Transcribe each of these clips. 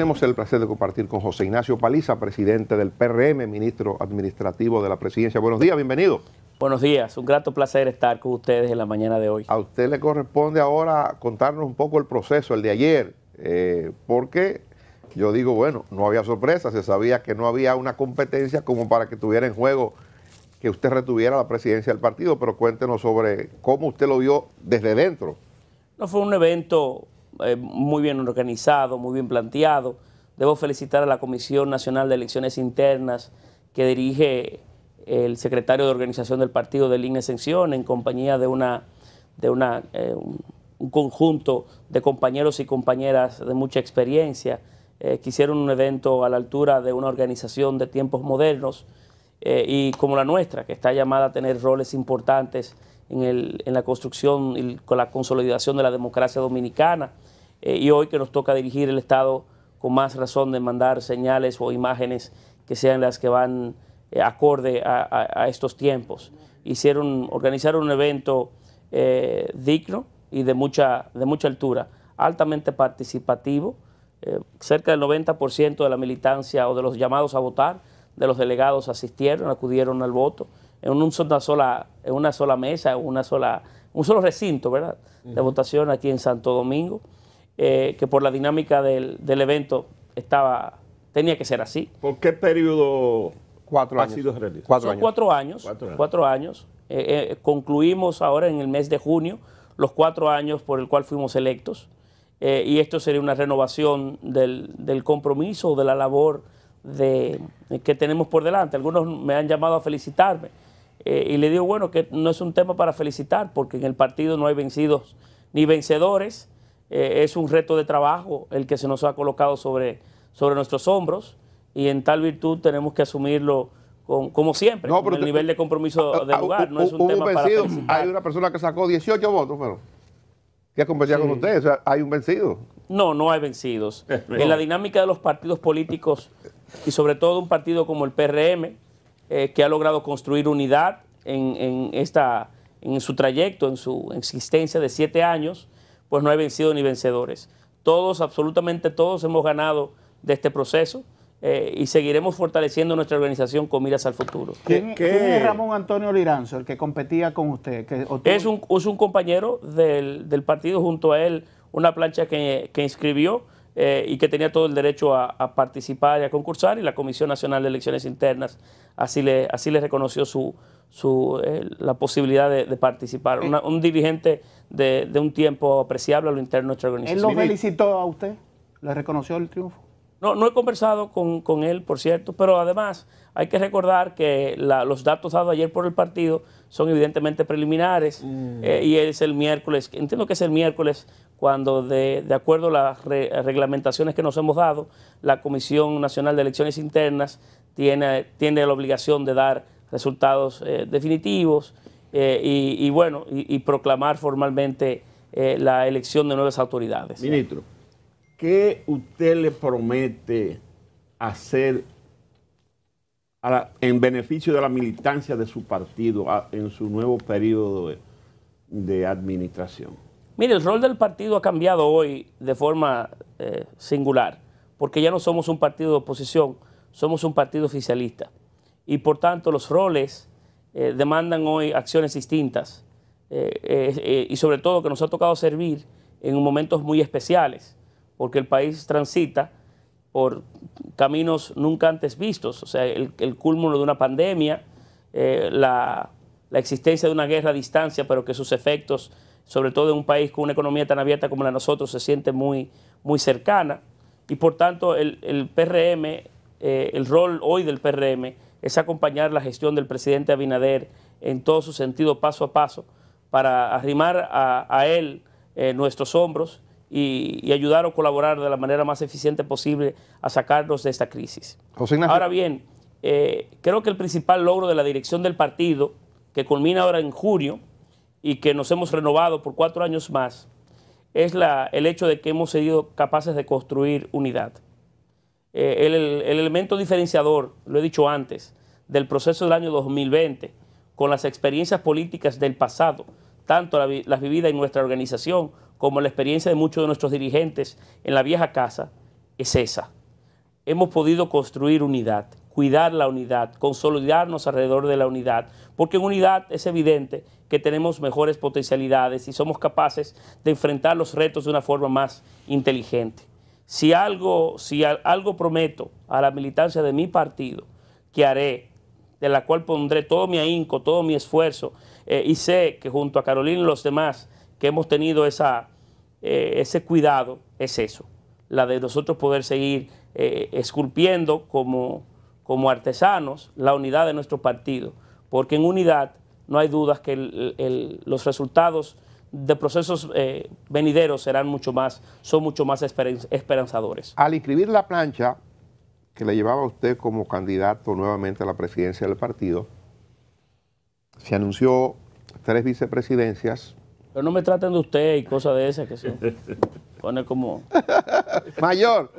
Tenemos el placer de compartir con José Ignacio Paliza, presidente del PRM, ministro administrativo de la presidencia. Buenos días, bienvenido. Buenos días, un grato placer estar con ustedes en la mañana de hoy. A usted le corresponde ahora contarnos un poco el proceso, el de ayer, eh, porque yo digo, bueno, no había sorpresa, se sabía que no había una competencia como para que tuviera en juego que usted retuviera la presidencia del partido, pero cuéntenos sobre cómo usted lo vio desde dentro. No fue un evento eh, muy bien organizado, muy bien planteado. Debo felicitar a la Comisión Nacional de Elecciones Internas que dirige el secretario de organización del partido de Línea Ascensión en compañía de, de eh, un conjunto de compañeros y compañeras de mucha experiencia eh, que hicieron un evento a la altura de una organización de tiempos modernos y como la nuestra, que está llamada a tener roles importantes en, el, en la construcción y con la consolidación de la democracia dominicana. Eh, y hoy que nos toca dirigir el Estado con más razón de mandar señales o imágenes que sean las que van eh, acorde a, estos tiempos. Hicieron, organizaron un evento eh, digno y de mucha, de mucha altura, altamente participativo. cerca del 90% de la militancia o de los llamados a votar, de los delegados asistieron, acudieron al voto en una sola, en una sola mesa, una sola, un solo recinto ¿verdad? de votación aquí en Santo Domingo. Eh, que por la dinámica del, evento estaba tenía que ser así. ¿Por qué periodo cuatro años. Cuatro, años. cuatro años. años. Eh, eh, concluimos ahora en el mes de junio los cuatro años por el cual fuimos electos y esto sería una renovación del, compromiso, de la labor de, que tenemos por delante. Algunos me han llamado a felicitarme y le digo, bueno, que no es un tema para felicitar porque en el partido no hay vencidos ni vencedores eh, es un reto de trabajo el que se nos ha colocado sobre, sobre nuestros hombros y en tal virtud tenemos que asumirlo con, como siempre, con el nivel de compromiso ah, ah, de lugar. Ah, no es un, tema vencido, Hay una persona que sacó 18 votos, pero que ha con ustedes, hay un vencido. No, no hay vencidos. En la dinámica de los partidos políticos y sobre todo un partido como el PRM, eh, que ha logrado construir unidad en, en, esta, en su trayecto, en su existencia de siete años, pues no hay vencido ni vencedores. Todos, absolutamente todos, hemos ganado de este proceso. Eh, y seguiremos fortaleciendo nuestra organización con miras al futuro. ¿Quién, es Ramón Antonio Liranzo, el que competía con usted? es, un, compañero del, partido, junto a él, una plancha que, inscribió eh, y que tenía todo el derecho a, participar y a concursar, y la Comisión Nacional de Elecciones Internas así le, así le reconoció su, su, eh, la posibilidad de, participar. un dirigente de, un tiempo apreciable a lo interno de nuestra organización. ¿Él lo felicitó a usted? ¿Le reconoció el triunfo? No, no he conversado con, él, por cierto, pero además hay que recordar que los datos dados ayer por el partido son evidentemente preliminares mm. eh, y es el miércoles, entiendo que es el miércoles cuando de, acuerdo a las reglamentaciones que nos hemos dado, la Comisión Nacional de Elecciones Internas tiene, tiene la obligación de dar resultados eh, definitivos eh, y, bueno, y, proclamar formalmente eh, la elección de nuevas autoridades. Ministro, ¿qué usted le promete hacer en beneficio de la militancia de su partido en su nuevo periodo de, administración? Mire, el rol del partido ha cambiado hoy de forma singular, porque ya no somos un partido de oposición, somos un partido oficialista y por tanto los roles eh, demandan hoy acciones distintas eh, eh, y sobre todo que nos ha tocado servir en momentos muy especiales, porque el país transita por caminos nunca antes vistos, o sea, el, cúmulo de una pandemia, la, existencia de una guerra a distancia, pero que sus efectos, sobre todo en un país con una economía tan abierta como la de nosotros, se siente muy, muy cercana. Y por tanto, el, el PRM, el rol hoy del PRM es acompañar la gestión del presidente Abinader en todo su sentido, paso a paso, para arrimar a, él eh, nuestros hombros y, ayudar o colaborar de la manera más eficiente posible a sacarnos de esta crisis. Ahora bien, eh, creo que el principal logro de la dirección del partido, que culmina ahora en junio y que nos hemos renovado por cuatro años más, es la, el hecho de que hemos sido capaces de construir unidad. Eh, el, elemento diferenciador, lo he dicho antes, del proceso del año 2020 con las experiencias políticas del pasado, tanto las la vividas en nuestra organización como la experiencia de muchos de nuestros dirigentes en la vieja casa, es esa. Hemos podido construir unidad, cuidar la unidad, consolidarnos alrededor de la unidad, porque en unidad es evidente que tenemos mejores potencialidades y somos capaces de enfrentar los retos de una forma más inteligente si algo, si algo prometo a la militancia de mi partido que haré, de la cual pondré todo mi ahínco, todo mi esfuerzo, eh, y sé que junto a Carolina y los demás que hemos tenido esa, eh, ese cuidado, es eso, la de nosotros poder seguir eh, esculpiendo como, como artesanos la unidad de nuestro partido, porque en unidad no hay dudas que los resultados de procesos eh, venideros serán mucho más, son mucho más esperanzadores. Al inscribir la plancha que le llevaba a usted como candidato nuevamente a la presidencia del partido, se anunció tres vicepresidencias. Pero no me traten de usted y cosas de esas que se pone como... Mayor.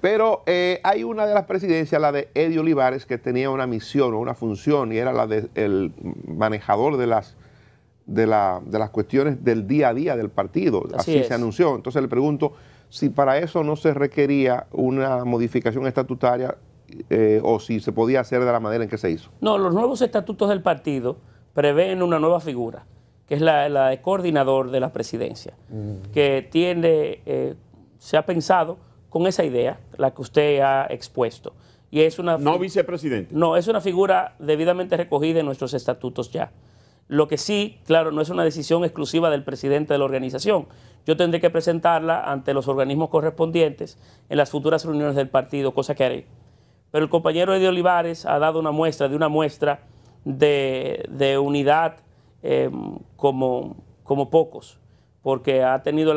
Pero eh, hay una de las presidencias, la de Eddie Olivares, que tenía una misión o una función y era la del manejador de las de, la, de las cuestiones del día a día del partido. Así, se anunció. Entonces le pregunto si para eso no se requería una modificación estatutaria eh, o si se podía hacer de la manera en que se hizo. No, los nuevos estatutos del partido prevén una nueva figura, que es la, la de coordinador de la presidencia, mm. que tiene, eh, se ha pensado con esa idea, la que usted ha expuesto. Y es una no vicepresidente. No, es una figura debidamente recogida en nuestros estatutos ya. Lo que sí, claro, no es una decisión exclusiva del presidente de la organización. Yo tendré que presentarla ante los organismos correspondientes en las futuras reuniones del partido, cosa que haré. Pero el compañero Eddie Olivares ha dado una muestra de una muestra de, unidad em, como, pocos, porque ha tenido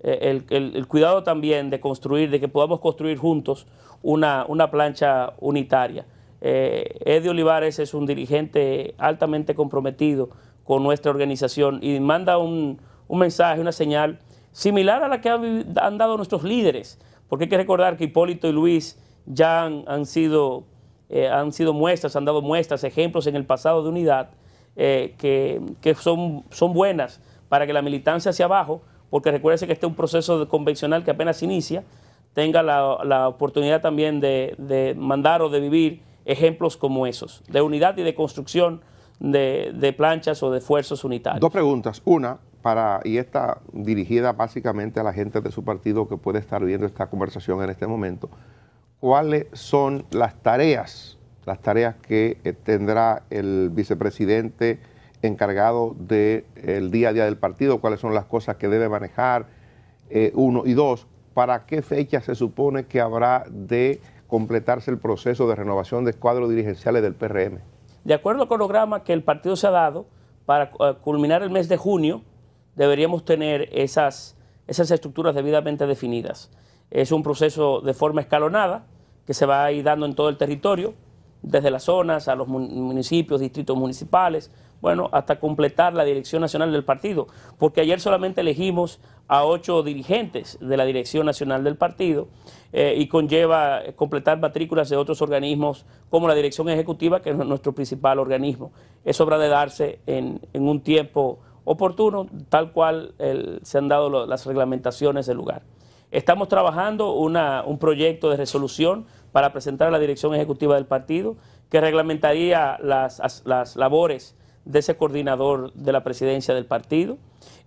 eh, el, cuidado también de construir, de que podamos construir juntos una plancha unitaria. Eh, Eddie Olivares es un dirigente altamente comprometido con nuestra organización y manda un, mensaje, una señal similar a la que han, dado nuestros líderes, porque hay que recordar que Hipólito y Luis ya han, sido, eh, han sido muestras, han dado muestras, ejemplos en el pasado de unidad eh, que, son, son buenas para que la militancia hacia abajo, porque recuérdense que este es un proceso convencional que apenas inicia, tenga la, oportunidad también de, de mandar o de vivir ejemplos como esos, de unidad y de construcción de, planchas o de esfuerzos unitarios. Dos preguntas. Una, para, y esta dirigida básicamente a la gente de su partido que puede estar viendo esta conversación en este momento, ¿cuáles son las tareas, las tareas que eh, tendrá el vicepresidente encargado del día a día del partido? ¿Cuáles son las cosas que debe manejar? Eh, uno y dos, ¿para qué fecha se supone que habrá de completarse el proceso de renovación de cuadros dirigenciales del PRM. De acuerdo al programa que el partido se ha dado, para eh, culminar el mes de junio deberíamos tener esas, esas estructuras debidamente definidas. Es un proceso de forma escalonada que se va a ir dando en todo el territorio, desde las zonas a los municipios, distritos municipales, bueno, hasta completar la dirección nacional del partido, porque ayer solamente elegimos a ocho dirigentes de la dirección nacional del partido eh, y conlleva eh, completar matrículas de otros organismos como la dirección ejecutiva, que es nuestro principal organismo. Eso habrá de darse en, un tiempo oportuno, tal cual se han dado las reglamentaciones del lugar. Estamos trabajando un proyecto de resolución para presentar a la dirección ejecutiva del partido que reglamentaría las labores de ese coordinador de la presidencia del partido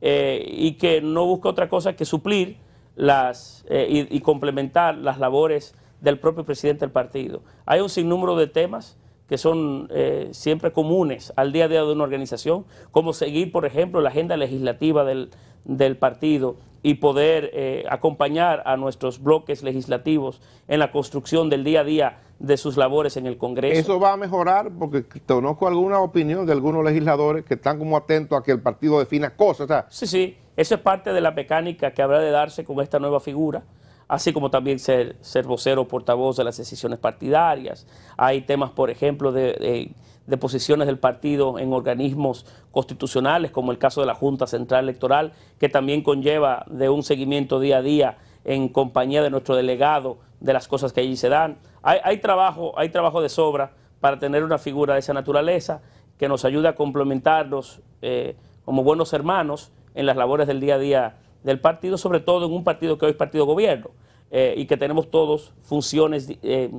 eh, y que no busca otra cosa que suplir las, eh, y complementar las labores del propio presidente del partido. Hay un sinnúmero de temas que son eh, siempre comunes al día a día de una organización, como seguir, por ejemplo, la agenda legislativa del, partido y poder eh, acompañar a nuestros bloques legislativos en la construcción del día a día de sus labores en el Congreso. Eso va a mejorar porque conozco alguna opinión de algunos legisladores que están como atentos a que el partido defina cosas. Sí, sí, eso es parte de la mecánica que habrá de darse con esta nueva figura así como también ser, ser vocero o portavoz de las decisiones partidarias. Hay temas, por ejemplo, de, posiciones del partido en organismos constitucionales, como el caso de la Junta Central Electoral, que también conlleva de un seguimiento día a día en compañía de nuestro delegado de las cosas que allí se dan. Hay, trabajo, hay trabajo de sobra para tener una figura de esa naturaleza que nos ayude a complementarnos eh, como buenos hermanos en las labores del día a día del partido, sobre todo en un partido que hoy es partido gobierno eh, y que tenemos todos funciones eh,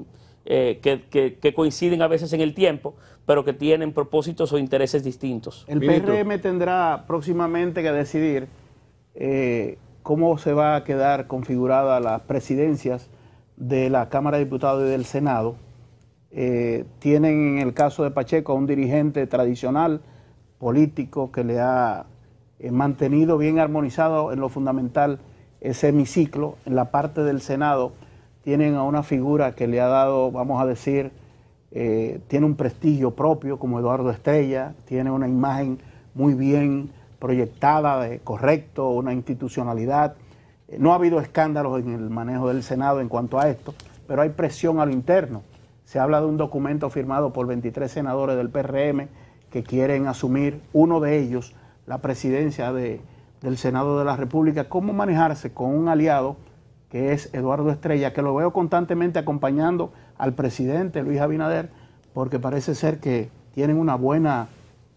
eh, que, coinciden a veces en el tiempo, pero que tienen propósitos o intereses distintos. El PRM tendrá próximamente que decidir cómo se va a quedar configurada las presidencias de la Cámara de Diputados y del Senado. tienen en el caso de Pacheco a un dirigente tradicional político que le ha eh, mantenido bien armonizado en lo fundamental ese hemiciclo. En la parte del Senado tienen a una figura que le ha dado, vamos a decir, eh, tiene un prestigio propio como Eduardo Estrella, tiene una imagen muy bien proyectada, de correcto, una institucionalidad. Eh, no ha habido escándalos en el manejo del Senado en cuanto a esto, pero hay presión a lo interno. Se habla de un documento firmado por 23 senadores del PRM que quieren asumir, uno de ellos la presidencia del Senado de la República, cómo manejarse con un aliado que es Eduardo Estrella, que lo veo constantemente acompañando al presidente Luis Abinader, porque parece ser que tienen una buena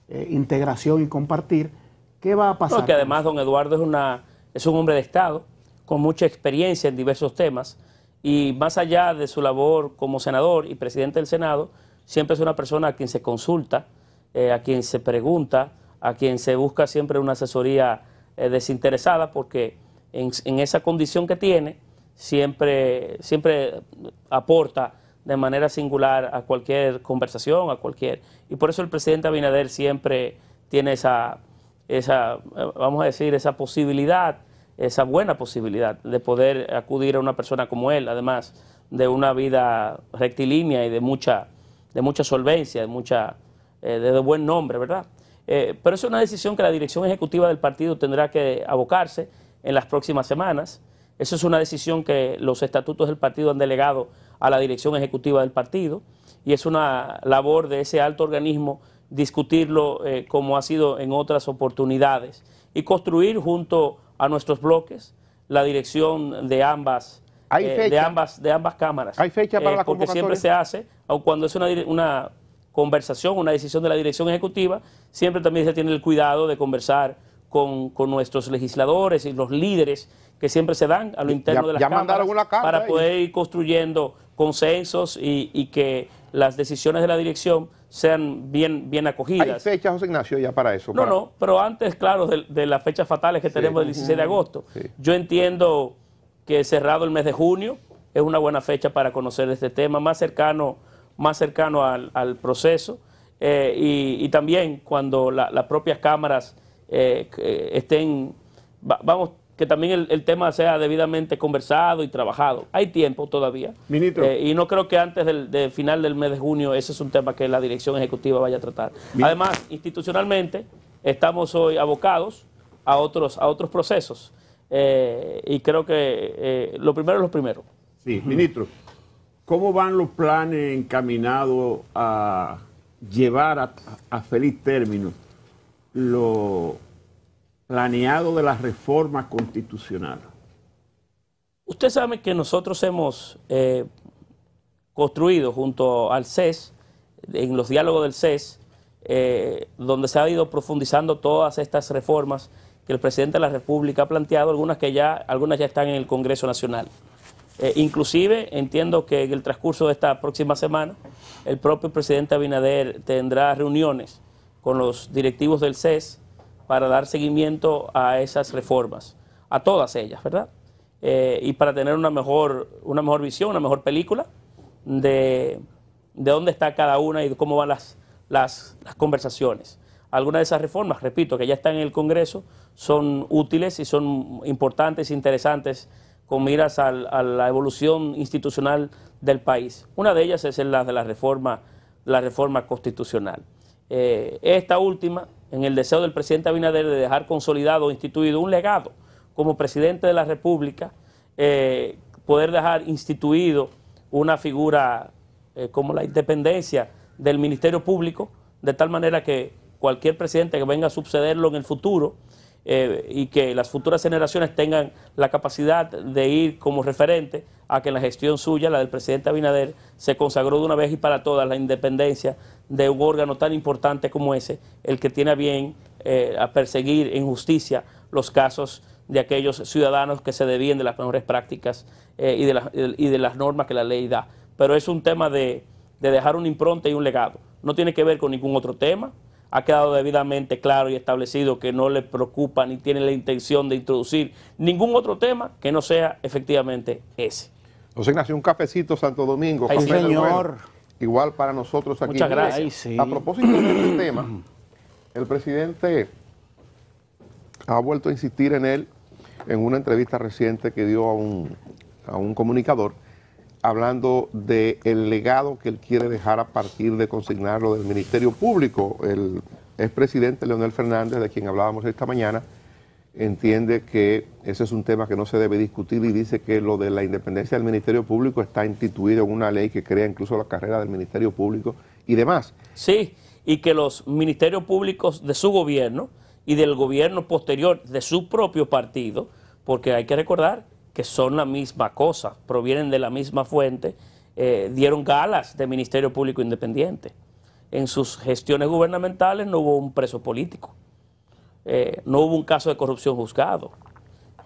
eh, integración y compartir. ¿Qué va a pasar? Porque además don Eduardo es, una, es un hombre de Estado, con mucha experiencia en diversos temas, y más allá de su labor como senador y presidente del Senado, siempre es una persona a quien se consulta, eh, a quien se pregunta, a quien se busca siempre una asesoría eh, desinteresada, porque en, esa condición que tiene, siempre, siempre aporta de manera singular a cualquier conversación, a cualquier... Y por eso el presidente Abinader siempre tiene esa, esa eh, vamos a decir, esa posibilidad, esa buena posibilidad de poder acudir a una persona como él, además de una vida rectilínea y de mucha, de mucha solvencia, mucha, eh, de buen nombre, ¿verdad? Eh, pero es una decisión que la dirección ejecutiva del partido tendrá que abocarse en las próximas semanas. Esa es una decisión que los estatutos del partido han delegado a la dirección ejecutiva del partido y es una labor de ese alto organismo discutirlo eh, como ha sido en otras oportunidades y construir junto a nuestros bloques la dirección de ambas eh, de ambas de ambas cámaras. Hay fecha para la la porque siempre se hace, aun cuando es una, una conversación, una decisión de la dirección ejecutiva, siempre también se tiene el cuidado de conversar con, nuestros legisladores y los líderes que siempre se dan a lo interno de la ya para poder ir construyendo consensos y, que las decisiones de la dirección sean bien, bien acogidas. ¿Hay fechas, José Ignacio, ya para eso? No, no, pero antes, claro, de, las fechas fatales que tenemos del 16 de agosto. Yo entiendo que cerrado el mes de junio es una buena fecha para conocer este tema, más cercano más cercano al, proceso eh, y, también cuando las propias cámaras eh, eh, estén, vamos, que también el, tema sea debidamente conversado y trabajado. Hay tiempo todavía. Ministro. y no creo que antes del final del mes de junio ese es un tema que la dirección ejecutiva vaya a tratar. Además, institucionalmente estamos hoy abocados a otros, a otros procesos. y creo que lo primero es lo primero. Sí, ministro. ¿Cómo van los planes encaminados a llevar a, feliz término lo planeado de la reforma constitucional? Usted sabe que nosotros hemos eh, construido junto al CES, en los diálogos del CES, eh, donde se ha ido profundizando todas estas reformas que el presidente de la República ha planteado, algunas que ya, algunas ya están en el Congreso Nacional. Eh, inclusive entiendo que en el transcurso de esta próxima semana el propio presidente Abinader tendrá reuniones con los directivos del CES para dar seguimiento a esas reformas, a todas ellas, ¿verdad? Eh, y para tener una mejor, una mejor visión, una mejor película de, dónde está cada una y de cómo van las, las conversaciones. Algunas de esas reformas, repito, que ya están en el Congreso, son útiles y son importantes, interesantes con miras a, la evolución institucional del país. Una de ellas es la de la reforma, la reforma constitucional. Eh, esta última, en el deseo del presidente Abinader de dejar consolidado o instituido un legado como presidente de la República, eh, poder dejar instituido una figura eh, como la independencia del Ministerio Público, de tal manera que cualquier presidente que venga a sucederlo en el futuro, eh, y que las futuras generaciones tengan la capacidad de ir como referente a que la gestión suya, la del presidente Abinader, se consagró de una vez y para todas la independencia de un órgano tan importante como ese, el que tiene bien eh, a perseguir en justicia los casos de aquellos ciudadanos que se debían de las mejores prácticas eh, y, de y, de las normas que la ley da. Pero es un tema de, de dejar un impronta y un legado. No tiene que ver con ningún otro tema ha quedado debidamente claro y establecido que no le preocupa ni tiene la intención de introducir ningún otro tema que no sea efectivamente ese. José Ignacio, un cafecito Santo Domingo. Ay, señor. igual para nosotros aquí. Muchas gracias. A propósito de este tema, el presidente ha vuelto a insistir en él en una entrevista reciente que dio a un comunicador hablando del legado que él quiere dejar a partir de consignarlo del Ministerio Público. El expresidente Leonel Fernández, de quien hablábamos esta mañana, entiende que ese es un tema que no se debe discutir y dice que lo de la independencia del Ministerio Público está instituido en una ley que crea incluso la carrera del Ministerio Público y demás. Sí, y que los ministerios públicos de su gobierno y del gobierno posterior de su propio partido, porque hay que recordar que son la misma cosa, provienen de la misma fuente, eh, dieron galas de Ministerio Público Independiente. En sus gestiones gubernamentales no hubo un preso político, eh, no hubo un caso de corrupción juzgado.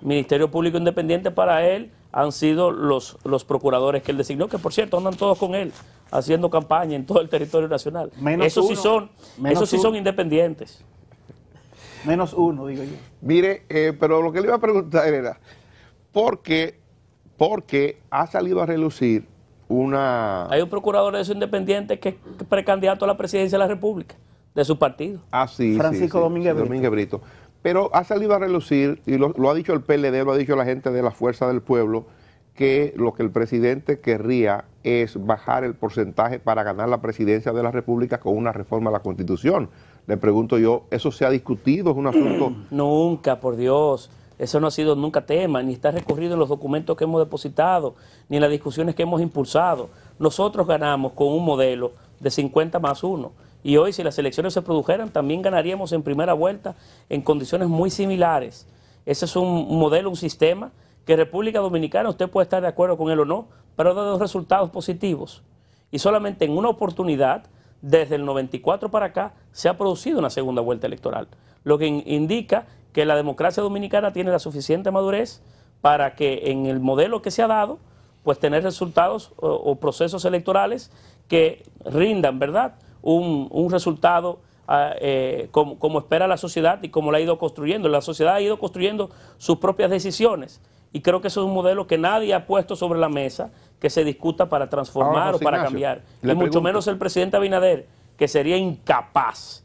Ministerio Público Independiente para él han sido los, los procuradores que él designó, que por cierto andan todos con él haciendo campaña en todo el territorio nacional. Menos esos sí son, sí son independientes. Menos uno, digo yo. Mire, eh, pero lo que le iba a preguntar era, porque, porque ha salido a relucir una... Hay un procurador de eso independiente que es precandidato a la presidencia de la República, de su partido. Ah, sí. Francisco Domínguez, Brito. Domínguez Brito. Pero ha salido a relucir, y lo, lo, ha dicho el PLD, lo ha dicho la gente de la Fuerza del Pueblo, que lo que el presidente querría es bajar el porcentaje para ganar la presidencia de la República con una reforma a la Constitución. Le pregunto yo, ¿eso se ha discutido? ¿Es un asunto...? Nunca, por Dios. Eso no ha sido nunca tema, ni está recorrido en los documentos que hemos depositado, ni en las discusiones que hemos impulsado. Nosotros ganamos con un modelo de 50 más 1. Y hoy, si las elecciones se produjeran, también ganaríamos en primera vuelta en condiciones muy similares. Ese es un modelo, un sistema que República Dominicana, usted puede estar de acuerdo con él o no, pero ha dado resultados positivos. Y solamente en una oportunidad, desde el 94 para acá, se ha producido una segunda vuelta electoral. Lo que indica que la democracia dominicana tiene la suficiente madurez para que en el modelo que se ha dado, pues tener resultados o, procesos electorales que rindan, ¿verdad? Un, resultado ah, eh, como, espera la sociedad y como la ha ido construyendo. La sociedad ha ido construyendo sus propias decisiones y creo que eso es un modelo que nadie ha puesto sobre la mesa que se discuta para transformar o para cambiar. Y mucho menos el presidente Abinader, que sería incapaz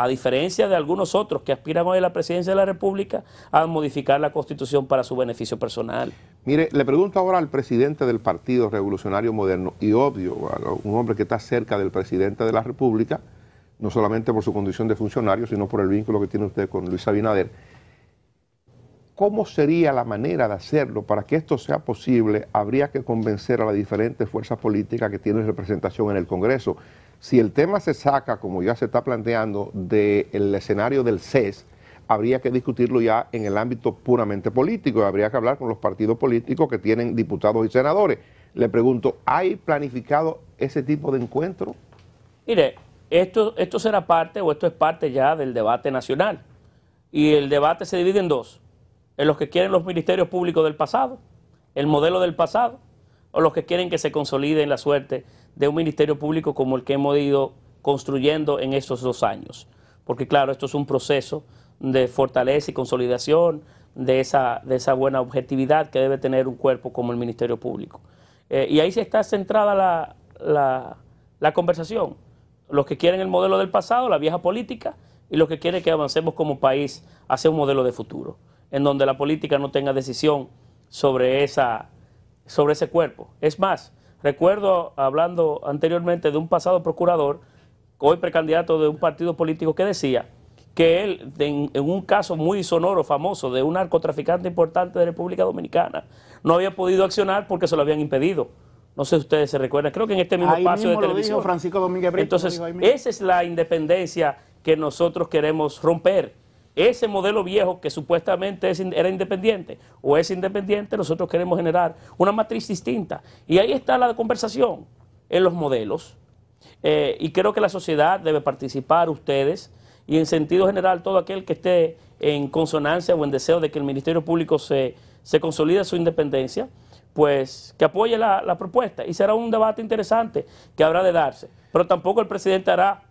a diferencia de algunos otros que aspiran hoy a la presidencia de la República, a modificar la Constitución para su beneficio personal. Mire, le pregunto ahora al presidente del Partido Revolucionario Moderno, y obvio, un hombre que está cerca del presidente de la República, no solamente por su condición de funcionario, sino por el vínculo que tiene usted con Luis Abinader. ¿Cómo sería la manera de hacerlo? Para que esto sea posible, habría que convencer a las diferentes fuerzas políticas que tienen representación en el Congreso. Si el tema se saca, como ya se está planteando, del escenario del CES, habría que discutirlo ya en el ámbito puramente político habría que hablar con los partidos políticos que tienen diputados y senadores. Le pregunto, ¿hay planificado ese tipo de encuentro? Mire, esto, esto será parte o esto es parte ya del debate nacional. Y el debate se divide en dos. En los que quieren los ministerios públicos del pasado, el modelo del pasado, o los que quieren que se consolide en la suerte de un ministerio público como el que hemos ido construyendo en estos dos años. Porque claro, esto es un proceso de fortaleza y consolidación de esa, de esa buena objetividad que debe tener un cuerpo como el Ministerio Público. Eh, y ahí se está centrada la, conversación. Los que quieren el modelo del pasado, la vieja política, y los que quieren que avancemos como país hacia un modelo de futuro, en donde la política no tenga decisión sobre, esa, sobre ese cuerpo. Es más, Recuerdo, hablando anteriormente de un pasado procurador, hoy precandidato de un partido político, que decía que él, en, un caso muy sonoro, famoso, de un narcotraficante importante de República Dominicana, no había podido accionar porque se lo habían impedido. No sé si ustedes se recuerdan, creo que en este mismo ahí de lo televisión. Francisco Domínguez Brito, Entonces, esa es la independencia que nosotros queremos romper ese modelo viejo que supuestamente era independiente o es independiente, nosotros queremos generar una matriz distinta. Y ahí está la conversación en los modelos. Eh, y creo que la sociedad debe participar, ustedes, y en sentido general todo aquel que esté en consonancia o en deseo de que el Ministerio Público se, se consolide su independencia, pues que apoye la propuesta. Y será un debate interesante que habrá de darse. Pero tampoco el presidente hará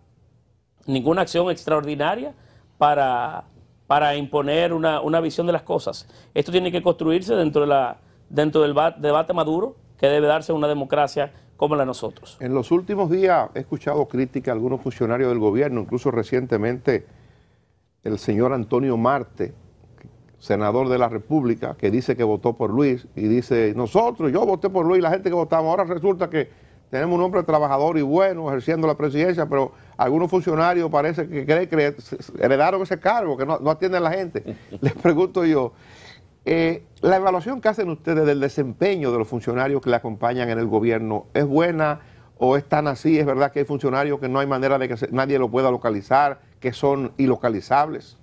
ninguna acción extraordinaria para para imponer una, visión de las cosas. Esto tiene que construirse dentro, de la, dentro del debate maduro que debe darse una democracia como la de nosotros. En los últimos días he escuchado crítica a algunos funcionarios del gobierno, incluso recientemente el señor Antonio Marte, senador de la República, que dice que votó por Luis y dice, nosotros, yo voté por Luis, la gente que votamos, ahora resulta que tenemos un hombre trabajador y bueno ejerciendo la presidencia, pero algunos funcionarios parece que creen que heredaron ese cargo, que no, atienden a la gente. Les pregunto yo, eh, ¿la evaluación que hacen ustedes del desempeño de los funcionarios que le acompañan en el gobierno es buena o es tan así? ¿Es verdad que hay funcionarios que no hay manera de que nadie lo pueda localizar, que son ilocalizables?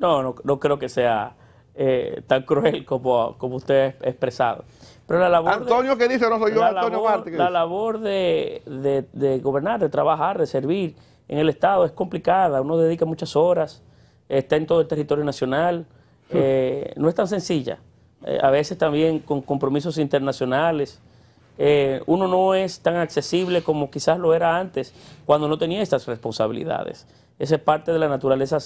No, no, creo que sea eh, tan cruel como, como usted ha expresado. Pero la labor Antonio, de, dice? No soy Antonio labor, La labor de, gobernar, de trabajar, de servir en el Estado es complicada. Uno dedica muchas horas, está en todo el territorio nacional. Hmm. Eh, no es tan sencilla. Eh, a veces también con compromisos internacionales. Eh, uno no es tan accesible como quizás lo era antes, cuando no tenía estas responsabilidades. Esa es parte de la naturaleza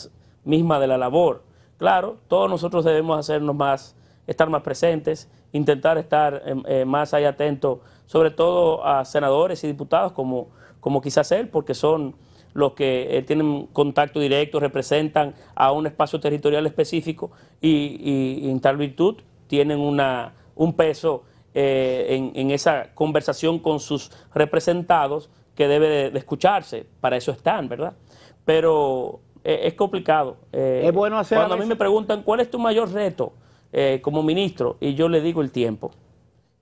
misma de la labor. Claro, todos nosotros debemos hacernos más estar más presentes, intentar estar em, eh, más ahí atentos, sobre todo a senadores y diputados como, como quizás él, porque son los que eh, tienen contacto directo, representan a un espacio territorial específico y, en tal virtud tienen una, un peso eh, en, esa conversación con sus representados que debe de, escucharse, para eso están, ¿verdad? Pero es complicado. es bueno hacer Cuando a mí me preguntan, ¿cuál es tu mayor reto? Eh, como ministro y yo le digo el tiempo.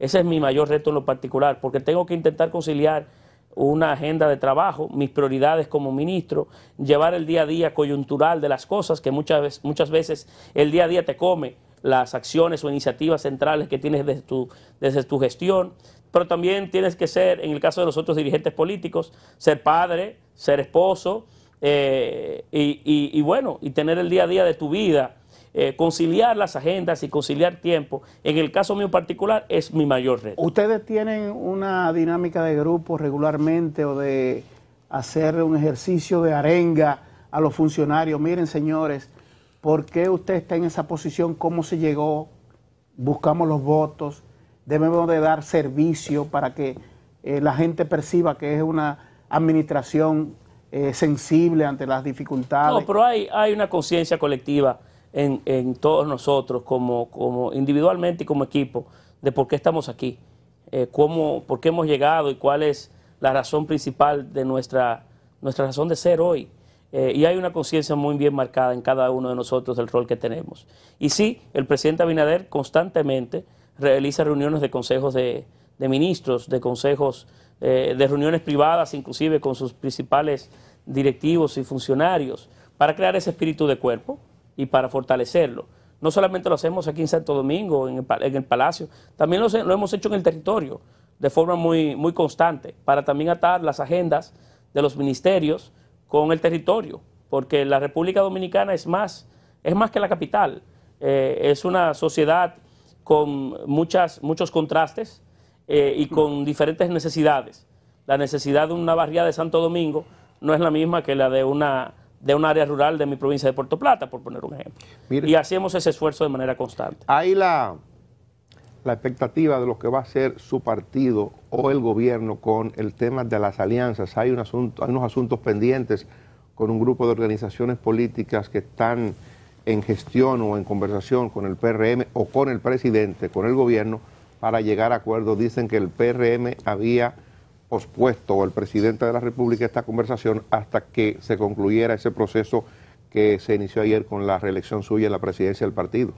Ese es mi mayor reto en lo particular, porque tengo que intentar conciliar una agenda de trabajo, mis prioridades como ministro, llevar el día a día coyuntural de las cosas, que muchas veces, muchas veces el día a día te come las acciones o iniciativas centrales que tienes desde tu, tu gestión, pero también tienes que ser, en el caso de los otros dirigentes políticos, ser padre, ser esposo, eh, y, y bueno, y tener el día a día de tu vida eh, conciliar las agendas y conciliar tiempo, en el caso mío particular, es mi mayor reto. ¿Ustedes tienen una dinámica de grupo regularmente o de hacer un ejercicio de arenga a los funcionarios? Miren, señores, ¿por qué usted está en esa posición? ¿Cómo se llegó? Buscamos los votos, debemos de dar servicio para que eh, la gente perciba que es una administración eh, sensible ante las dificultades. No, pero hay, hay una conciencia colectiva en, todos nosotros, como, individualmente y como equipo, de por qué estamos aquí, eh, por qué hemos llegado y cuál es la razón principal de nuestra, nuestra razón de ser hoy. Eh, y hay una conciencia muy bien marcada en cada uno de nosotros del rol que tenemos. Y sí, el presidente Abinader constantemente realiza reuniones de consejos de, ministros, de consejos, eh, de reuniones privadas, inclusive con sus principales directivos y funcionarios, para crear ese espíritu de cuerpo, y para fortalecerlo. No solamente lo hacemos aquí en Santo Domingo, en el, en el Palacio, también lo, hemos hecho en el territorio de forma muy, muy constante, para también atar las agendas de los ministerios con el territorio, porque la República Dominicana es más, es más que la capital, eh, es una sociedad con muchas, muchos contrastes eh, y con diferentes necesidades. La necesidad de una barriada de Santo Domingo no es la misma que la de una de un área rural de mi provincia de Puerto Plata, por poner un ejemplo. y hacemos ese esfuerzo de manera constante. Hay la, la expectativa de lo que va a ser su partido o el gobierno con el tema de las alianzas. Hay, un asunto, hay unos asuntos pendientes con un grupo de organizaciones políticas que están en gestión o en conversación con el PRM o con el presidente, con el gobierno, para llegar a acuerdos. Dicen que el PRM había pospuesto el presidente de la República esta conversación hasta que se concluyera ese proceso que se inició ayer con la reelección suya en la presidencia del partido.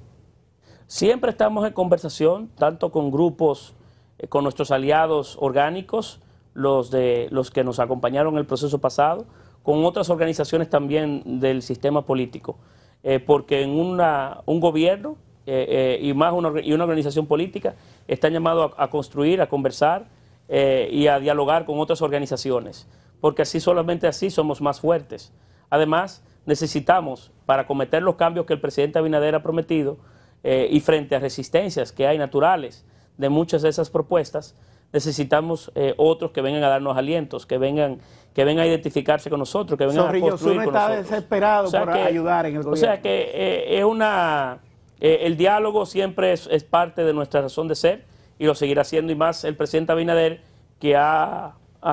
Siempre estamos en conversación, tanto con grupos, eh, con nuestros aliados orgánicos, los, de, los que nos acompañaron en el proceso pasado, con otras organizaciones también del sistema político. Eh, porque en un gobierno eh, y más una, y una organización política están llamados a construir, a conversar, eh, y a dialogar con otras organizaciones, porque así solamente así somos más fuertes. Además, necesitamos, para cometer los cambios que el presidente Abinader ha prometido eh, y frente a resistencias que hay naturales de muchas de esas propuestas, necesitamos eh, otros que vengan a darnos alientos, que vengan, que vengan a identificarse con nosotros, que vengan a construir con nosotros. o sea que, ayudar O sea que es una, el diálogo siempre es parte de nuestra razón de ser y lo seguirá haciendo, y más el presidente Abinader, que ha,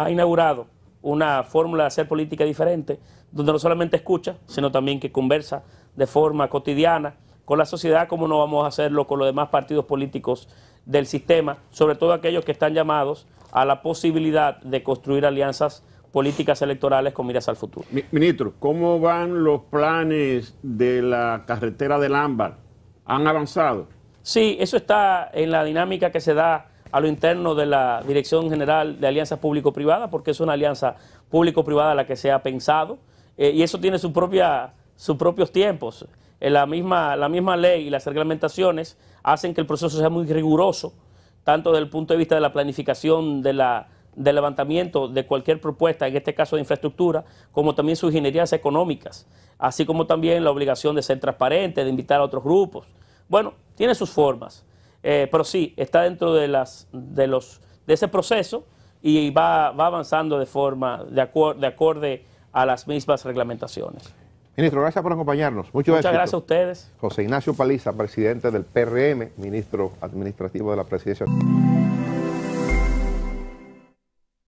inaugurado una fórmula de hacer política diferente, donde no solamente escucha, sino también que conversa de forma cotidiana con la sociedad, como no vamos a hacerlo con los demás partidos políticos del sistema, sobre todo aquellos que están llamados a la posibilidad de construir alianzas políticas electorales con miras al futuro. Ministro, ¿cómo van los planes de la carretera del Ámbar? ¿Han avanzado? Sí, eso está en la dinámica que se da a lo interno de la Dirección General de Alianzas Público-Privada, porque es una alianza público-privada la que se ha pensado, eh, y eso tiene sus propios tiempos. Eh, la, misma, la misma ley y las reglamentaciones hacen que el proceso sea muy riguroso, tanto desde el punto de vista de la planificación del levantamiento de cualquier propuesta, en este caso de infraestructura, como también sus ingenierías económicas, así como también la obligación de ser transparente, de invitar a otros grupos. Bueno, tiene sus formas, eh, pero sí, está dentro de, las, de, los, de ese proceso y va, avanzando de forma, de, acorde a las mismas reglamentaciones. Ministro, gracias por acompañarnos. Muchas gracias a ustedes. José Ignacio Paliza, presidente del PRM, ministro administrativo de la presidencia.